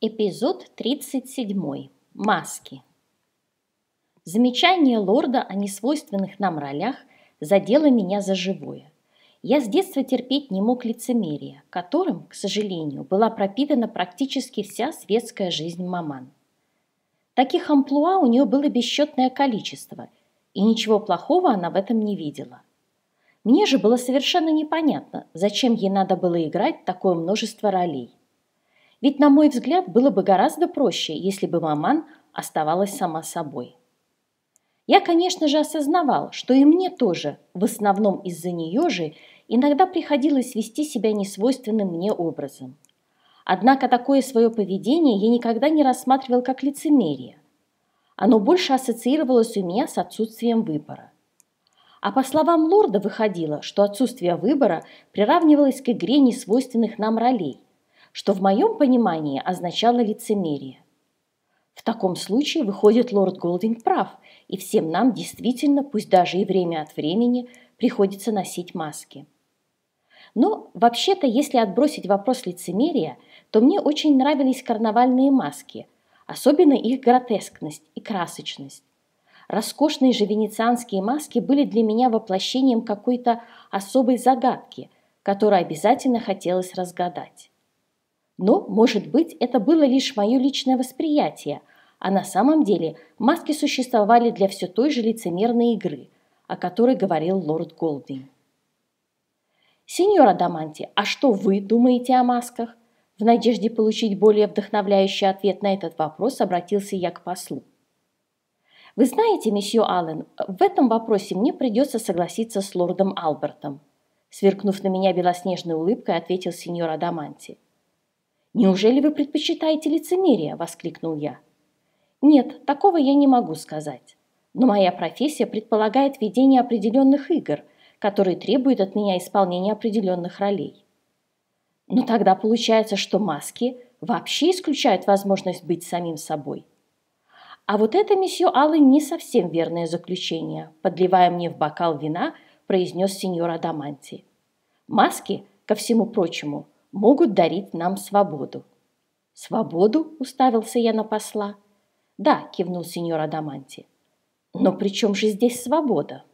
Эпизод 37. Маски. Замечание лорда о несвойственных нам ролях задело меня за живое. Я с детства терпеть не мог лицемерия, которым, к сожалению, была пропитана практически вся светская жизнь маман. Таких амплуа у нее было бесчетное количество, и ничего плохого она в этом не видела. Мне же было совершенно непонятно, зачем ей надо было играть такое множество ролей. Ведь, на мой взгляд, было бы гораздо проще, если бы маман оставалась сама собой. Я, конечно же, осознавал, что и мне тоже, в основном из-за нее же, иногда приходилось вести себя несвойственным мне образом. Однако такое свое поведение я никогда не рассматривал как лицемерие. Оно больше ассоциировалось у меня с отсутствием выбора. А по словам лорда выходило, что отсутствие выбора приравнивалось к игре несвойственных нам ролей что в моем понимании означало лицемерие. В таком случае, выходит, лорд Голдинг прав, и всем нам действительно, пусть даже и время от времени, приходится носить маски. Но, вообще-то, если отбросить вопрос лицемерия, то мне очень нравились карнавальные маски, особенно их гротескность и красочность. Роскошные же венецианские маски были для меня воплощением какой-то особой загадки, которую обязательно хотелось разгадать. Но, может быть, это было лишь мое личное восприятие, а на самом деле маски существовали для все той же лицемерной игры, о которой говорил лорд Голдинг. «Сеньор Адаманти, а что вы думаете о масках?» В надежде получить более вдохновляющий ответ на этот вопрос обратился я к послу. «Вы знаете, месье Аллен, в этом вопросе мне придется согласиться с лордом Албертом», сверкнув на меня белоснежной улыбкой, ответил сеньор Адаманти. «Неужели вы предпочитаете лицемерие?» – воскликнул я. «Нет, такого я не могу сказать. Но моя профессия предполагает ведение определенных игр, которые требуют от меня исполнения определенных ролей. Но тогда получается, что маски вообще исключают возможность быть самим собой. А вот это, месье Аллы, не совсем верное заключение, подливая мне в бокал вина, произнес сеньор Адаманти. Маски, ко всему прочему – могут дарить нам свободу». «Свободу?» – уставился я на посла. «Да», – кивнул сеньор Адаманти. «Но при чем же здесь свобода?»